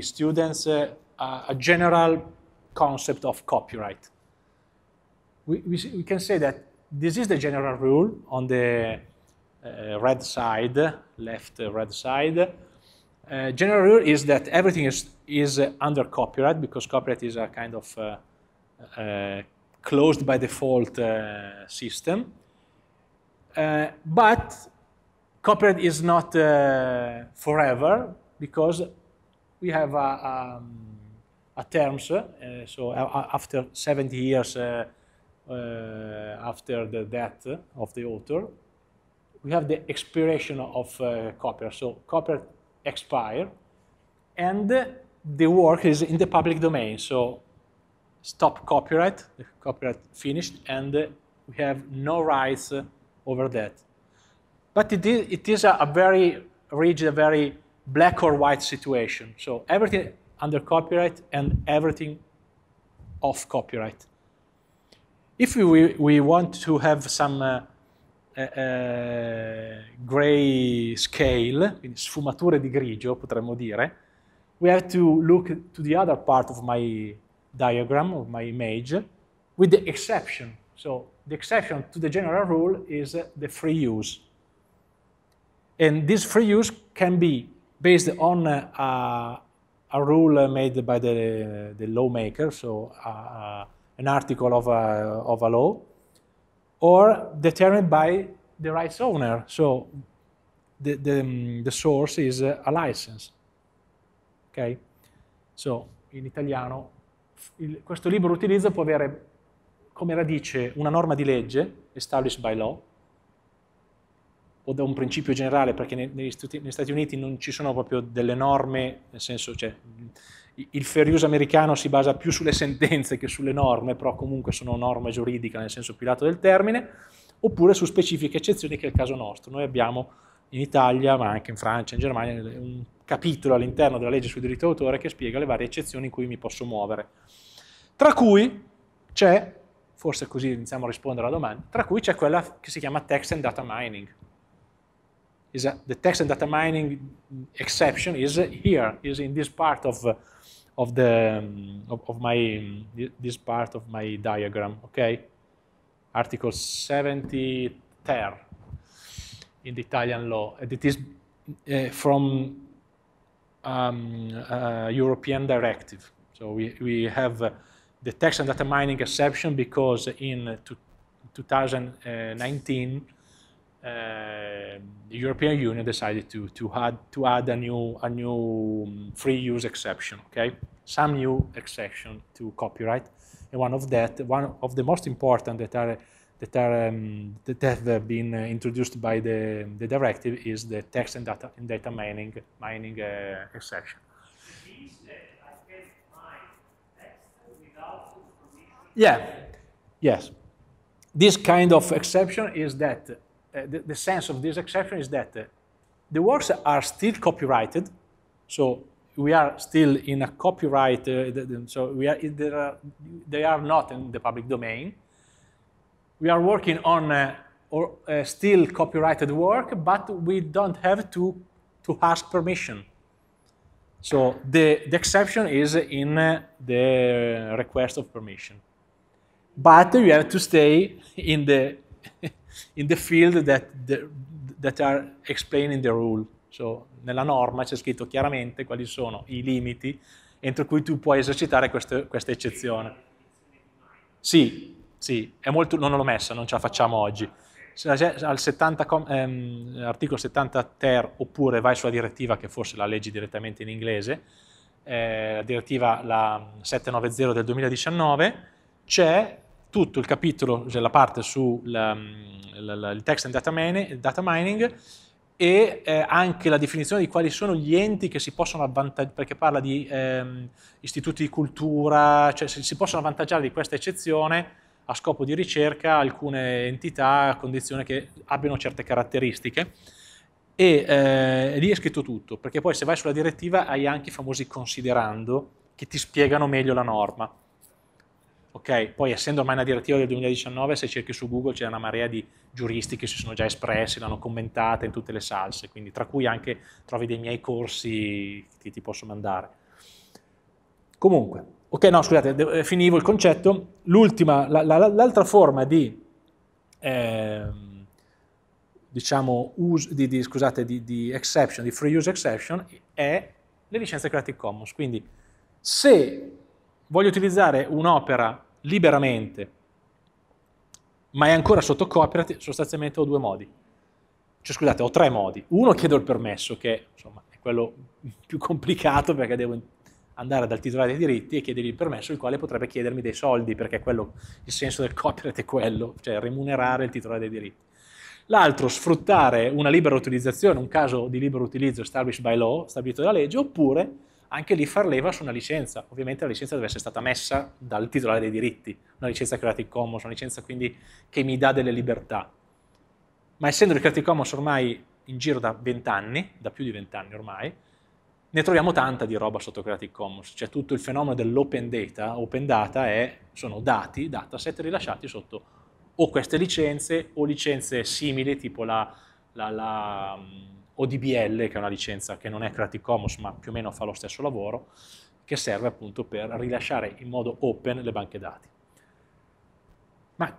students uh, a general concept of copyright. We, we, we, can say that this is the general rule on the uh, red side, left uh, red side. Uh, general rule is that everything is, is under copyright because copyright is a kind of uh, uh, closed by default system. but copyright is not forever because we have a, uh, um, a terms. Uh, so uh, after 70 years after the death of the author, we have the expiration of copper. So copper expire, and the work is in the public domain. So stop copyright, the copyright finished, and we have no rights over that. But it is, it is a, a very rigid, a very black or white situation. So everything under copyright and everything off copyright. If we, we want to have some uh, uh, uh gray scale, sfumature di grigio potremmo dire, we have to look to the other part of my diagram, of my image, with the exception. So the exception to the general rule is the free use. And this free use can be based on a, a rule made by the, the lawmaker, so uh, an article of a, of a law, or determined by the rights owner. So the, the, um, the source is a license. Okay? So in italiano il, questo libero utilizzo può avere come radice una norma di legge, established by law, o da un principio generale, perché negli Stati, negli Stati Uniti non ci sono proprio delle norme, nel senso, cioè, il fair use americano si basa più sulle sentenze che sulle norme, però comunque sono norme giuridiche nel senso più lato del termine, oppure su specifiche eccezioni che è il caso nostro. Noi abbiamo in Italia, ma anche in Francia, in Germania, un capitolo all'interno della legge sul diritto d'autore che spiega le varie eccezioni in cui mi posso muovere. Tra cui c'è, forse così iniziamo a rispondere alla domanda, tra cui c'è quella che si chiama text and data mining is a, the text and data mining exception is here, is in this part of uh, of the um, of, of, my um, this part of my diagram. Okay, Article 70 ter in the Italian law. And it is uh, from um, uh, European directive. So we we have uh, the text and data mining exception because in 2019 um, the European Union decided to, to add to add a new a new um, free use exception. Okay, some new exception to copyright, and one of that one of the most important that are that are um, that have been uh, introduced by the, the directive is the text and data and data mining mining uh, exception. Yeah. Yes. This kind of exception is that uh, the, the, sense of this exception is that uh, the works are still copyrighted, so we are still in a copyright, uh, so we are, there are, they are not in the public domain. We are working on or uh, still copyrighted work, but we don't have to, to ask permission. So the, the exception is in uh, the request of permission. But you have to stay in the in the field that, the, that are explaining the rule. So, nella norma c'è scritto chiaramente quali sono i limiti entro cui tu puoi esercitare queste, questa eccezione. Sì, sì, molto, non l'ho messa, non ce la facciamo oggi. Al 70, ehm, articolo 70 ter oppure vai sulla direttiva che forse la leggi direttamente in inglese, eh, la direttiva la 790 del 2019, c'è tutto il capitolo, cioè la parte sul mm, text and data, man, data mining e eh, anche la definizione di quali sono gli enti che si possono avvantaggiare, perché parla di ehm, istituti di cultura, cioè si, si possono avvantaggiare di questa eccezione a scopo di ricerca alcune entità a condizione che abbiano certe caratteristiche. E eh, lì è scritto tutto, perché poi se vai sulla direttiva hai anche i famosi considerando che ti spiegano meglio la norma. Okay? Poi essendo ormai una direttiva del 2019, se cerchi su Google c'è una marea di giuristi che si sono già espressi, l'hanno commentata in tutte le salse, quindi tra cui anche trovi dei miei corsi che ti posso mandare. Comunque, ok no scusate, eh, finivo il concetto, l'ultima, l'altra forma di... Eh, diciamo, us, di, di, scusate, di, di, exception, di free use exception, è le licenze Creative Commons. Quindi se voglio utilizzare un'opera liberamente, ma è ancora sotto copyright, sostanzialmente ho due modi. Cioè, scusate, ho tre modi. Uno, chiedo il permesso, che insomma, è quello più complicato perché devo andare dal titolare dei diritti e chiedergli il permesso, il quale potrebbe chiedermi dei soldi, perché quello, il senso del copyright è quello, cioè remunerare il titolare dei diritti. L'altro, sfruttare una libera utilizzazione, un caso di libero utilizzo established by law, stabilito dalla legge, oppure anche lì far leva su una licenza. Ovviamente la licenza deve essere stata messa dal titolare dei diritti, una licenza Creative Commons, una licenza quindi che mi dà delle libertà. Ma essendo il Creative Commons ormai in giro da vent'anni, da più di vent'anni ormai, ne troviamo tanta di roba sotto Creative Commons, cioè tutto il fenomeno dell'open data, open data è, sono dati, dataset rilasciati sotto o queste licenze o licenze simili tipo la, la, la mm, ODBL, che è una licenza che non è Creative Commons ma più o meno fa lo stesso lavoro, che serve appunto per rilasciare in modo open le banche dati. Ma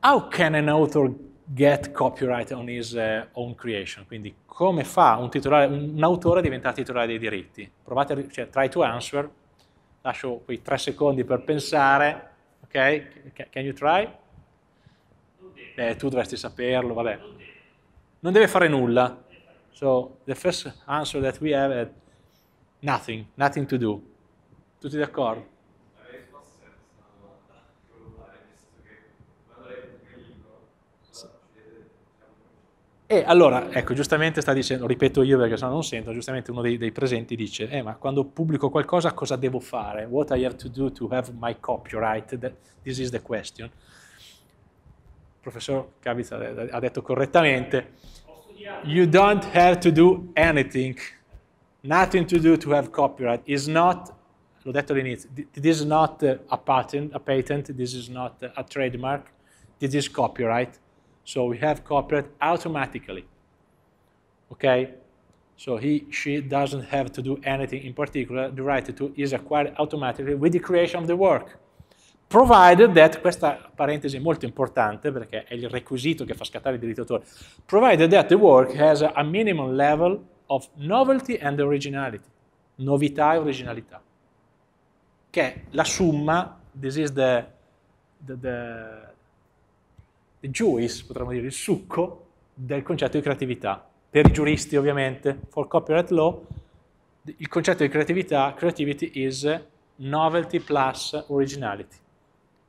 how can an author get copyright on his uh, own creation? Quindi come fa un, titolare, un autore a diventare titolare dei diritti? Provate, a, cioè, try to answer, lascio quei tre secondi per pensare, ok? Can you try? Eh, tu dovresti saperlo, vabbè. Non deve fare nulla, So the first answer that we have is nothing, nothing to do. Tutti d'accordo? E eh, allora, ecco, giustamente sta dicendo, ripeto io perché sennò non sento, giustamente uno dei, dei presenti dice, eh, ma quando pubblico qualcosa cosa devo fare? What I have to do to have my copyright? This is the question. Il professor Cavizza ha detto correttamente, you don't have to do anything, nothing to do to have copyright. Is not Lodetto needs. This is not uh, a patent. A patent. This is not uh, a trademark. This is copyright. So we have copyright automatically. Okay. So he, she doesn't have to do anything in particular. The right to is acquired automatically with the creation of the work. provided that, questa parentesi è molto importante perché è il requisito che fa scattare il diritto d'autore, provided that the work has a minimum level of novelty and originality, novità e originalità, che è la summa, this is the, the, the, the juice, potremmo dire il succo, del concetto di creatività. Per i giuristi ovviamente, for copyright law, il concetto di creatività, creativity is novelty plus originality.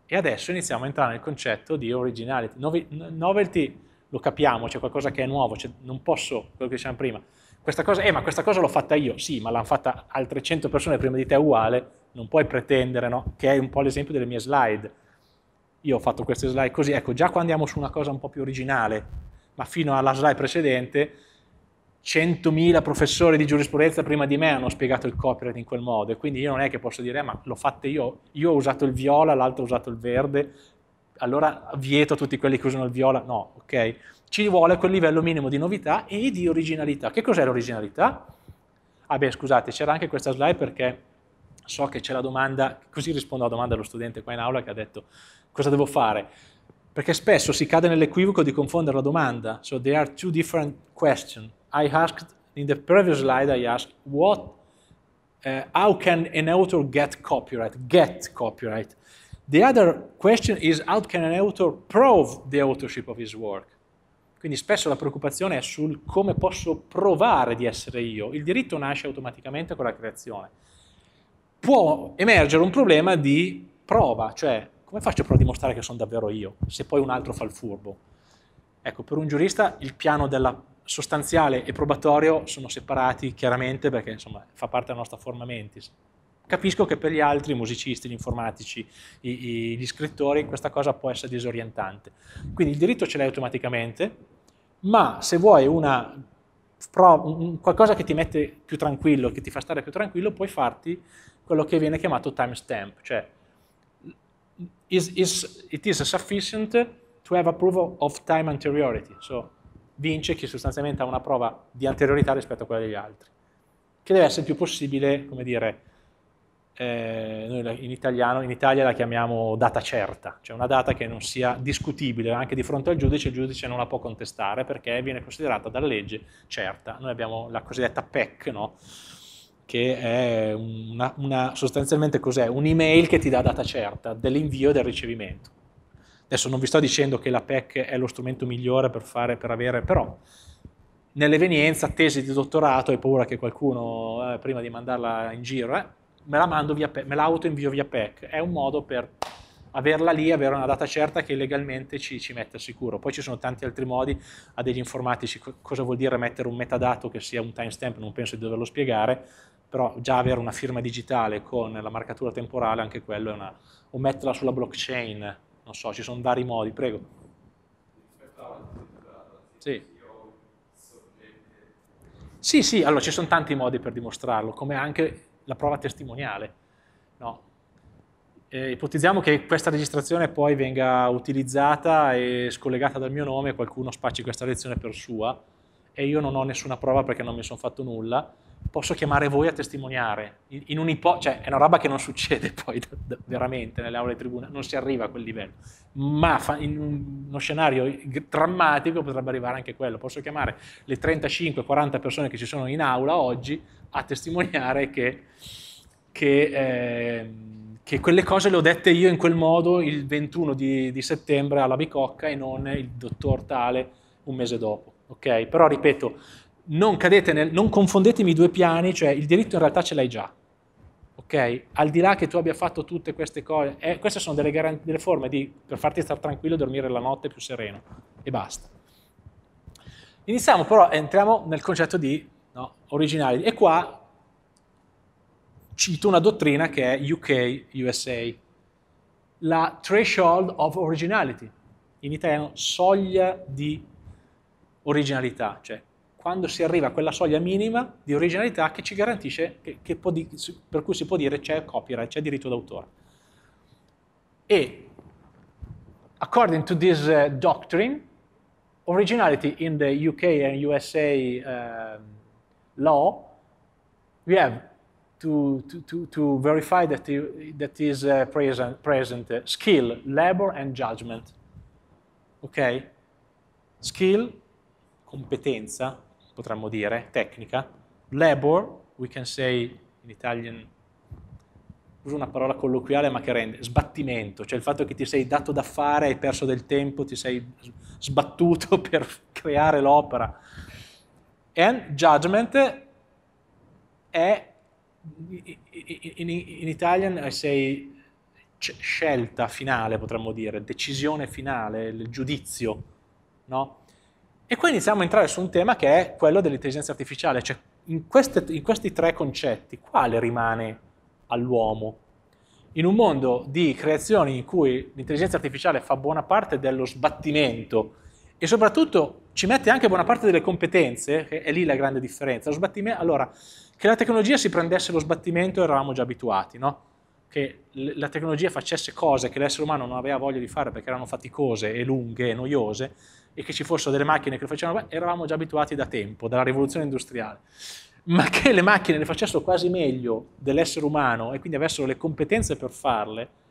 E adesso iniziamo a entrare nel concetto di originality. Novelty lo capiamo, c'è qualcosa che è nuovo, cioè non posso, quello che dicevamo prima, questa cosa, eh ma questa cosa l'ho fatta io, sì, ma l'hanno fatta altre 100 persone prima di te uguale, non puoi pretendere, no? Che è un po' l'esempio delle mie slide. Io ho fatto queste slide così, ecco, già qua andiamo su una cosa un po' più originale, ma fino alla slide precedente 100.000 professori di giurisprudenza prima di me hanno spiegato il copyright in quel modo e quindi io non è che posso dire eh, ma l'ho fatto io, io ho usato il viola, l'altro ha usato il verde, allora vieto a tutti quelli che usano il viola, no, ok? Ci vuole quel livello minimo di novità e di originalità. Che cos'è l'originalità? Ah beh, scusate, c'era anche questa slide perché so che c'è la domanda, così rispondo alla domanda dello studente qua in aula che ha detto cosa devo fare? Perché spesso si cade nell'equivoco di confondere la domanda, so there are two different questions i asked, in the previous slide, I asked what, uh, how can an author get copyright, get copyright? The other question is how can an author prove the authorship of his work? Quindi spesso la preoccupazione è sul come posso provare di essere io. Il diritto nasce automaticamente con la creazione. Può emergere un problema di prova, cioè come faccio però a dimostrare che sono davvero io, se poi un altro fa il furbo? Ecco, per un giurista il piano della sostanziale e probatorio sono separati chiaramente perché insomma, fa parte della nostra forma mentis. Capisco che per gli altri, i musicisti, gli informatici, i, i, gli scrittori, questa cosa può essere disorientante. Quindi il diritto ce l'hai automaticamente, ma se vuoi una, qualcosa che ti mette più tranquillo, che ti fa stare più tranquillo, puoi farti quello che viene chiamato timestamp, cioè is, is, it is sufficient to have approval of time anteriority. So, vince chi sostanzialmente ha una prova di anteriorità rispetto a quella degli altri, che deve essere il più possibile, come dire, eh, noi in, italiano, in Italia la chiamiamo data certa, cioè una data che non sia discutibile anche di fronte al giudice, il giudice non la può contestare perché viene considerata dalla legge certa. Noi abbiamo la cosiddetta PEC, no? che è una, una sostanzialmente cos'è? Un'email che ti dà data certa dell'invio e del ricevimento. Adesso non vi sto dicendo che la PEC è lo strumento migliore per, fare, per avere, però nell'evenienza tesi di dottorato hai paura che qualcuno, eh, prima di mandarla in giro, eh, me la mando via PEC, me la autoinvio via PEC. È un modo per averla lì, avere una data certa che legalmente ci, ci mette al sicuro. Poi ci sono tanti altri modi, a degli informatici cosa vuol dire mettere un metadato che sia un timestamp, non penso di doverlo spiegare, però già avere una firma digitale con la marcatura temporale, anche quello è una... o metterla sulla blockchain non so, ci sono vari modi, prego. Sì. Sì, sì, allora ci sono tanti modi per dimostrarlo, come anche la prova testimoniale. No. Eh, ipotizziamo che questa registrazione poi venga utilizzata e scollegata dal mio nome, qualcuno spacci questa lezione per sua e io non ho nessuna prova perché non mi sono fatto nulla, posso chiamare voi a testimoniare. In un'ipo- cioè, è una roba che non succede poi da, da, veramente nelle aule di tribuna, non si arriva a quel livello. Ma fa, in uno scenario drammatico potrebbe arrivare anche quello. Posso chiamare le 35-40 persone che ci sono in aula oggi a testimoniare che, che, eh, che, quelle cose le ho dette io in quel modo il 21 di, di settembre alla Bicocca e non il dottor Tale un mese dopo. Okay? Però ripeto, non, nel, non confondetemi i due piani, cioè il diritto in realtà ce l'hai già. Ok? Al di là che tu abbia fatto tutte queste cose, eh, queste sono delle, garan- delle forme di, per farti stare tranquillo e dormire la notte più sereno e basta. Iniziamo però, entriamo nel concetto di no, originali e qua cito una dottrina che è UK, USA, la threshold of originality, in italiano soglia di originalità, cioè quando si arriva a quella soglia minima di originalità che ci garantisce, che, che di, per cui si può dire c'è copyright, c'è diritto d'autore. E, according to this uh, doctrine, originality in the UK and USA uh, eh, law, we have to, to, to verify that, it, that is uh, present, present uh, skill, labor and judgment. Ok? Skill, competenza, potremmo dire, tecnica. Labor, we can say in Italian, uso una parola colloquiale ma che rende, sbattimento, cioè il fatto che ti sei dato da fare, hai perso del tempo, ti sei sbattuto per creare l'opera. And judgment è, in, in Italian I say scelta finale, potremmo dire, decisione finale, il giudizio, no? E qui iniziamo a entrare su un tema che è quello dell'intelligenza artificiale, cioè in, queste, in questi tre concetti quale rimane all'uomo? In un mondo di creazioni in cui l'intelligenza artificiale fa buona parte dello sbattimento e soprattutto ci mette anche buona parte delle competenze, che è lì la grande differenza. allora, che la tecnologia si prendesse lo sbattimento eravamo già abituati, no? che la tecnologia facesse cose che l'essere umano non aveva voglia di fare perché erano faticose e lunghe e noiose e che ci fossero delle macchine che lo facevano, eravamo già abituati da tempo, dalla rivoluzione industriale, ma che le macchine le facessero quasi meglio dell'essere umano e quindi avessero le competenze per farle,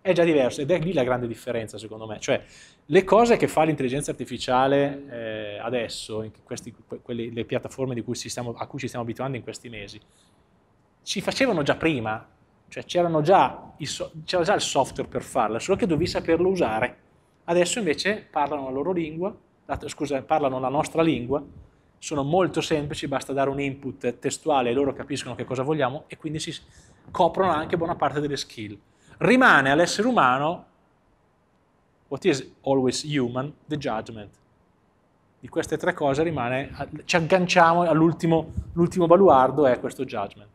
è già diverso ed è lì la grande differenza secondo me, cioè le cose che fa l'intelligenza artificiale eh, adesso, questi, quelli, le piattaforme cui stiamo, a cui ci stiamo abituando in questi mesi, ci facevano già prima, cioè c'era già, già il software per farla, solo che dovevi saperlo usare. Adesso invece parlano la loro lingua, scusa, parlano la nostra lingua, sono molto semplici, basta dare un input testuale e loro capiscono che cosa vogliamo e quindi si coprono anche buona parte delle skill. Rimane all'essere umano, what is always human, the judgment. Di queste tre cose rimane, ci agganciamo all'ultimo, baluardo è questo judgment.